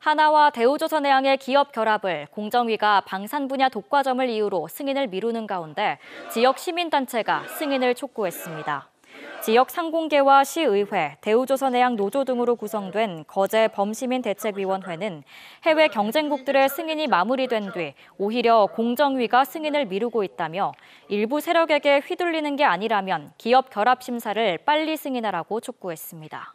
하나와 대우조선해양의 기업 결합을 공정위가 방산 분야 독과점을 이유로 승인을 미루는 가운데 지역 시민단체가 승인을 촉구했습니다. 지역 상공계와 시의회, 대우조선해양 노조 등으로 구성된 거제 범시민 대책위원회는 해외 경쟁국들의 승인이 마무리된 뒤 오히려 공정위가 승인을 미루고 있다며 일부 세력에게 휘둘리는 게 아니라면 기업 결합 심사를 빨리 승인하라고 촉구했습니다.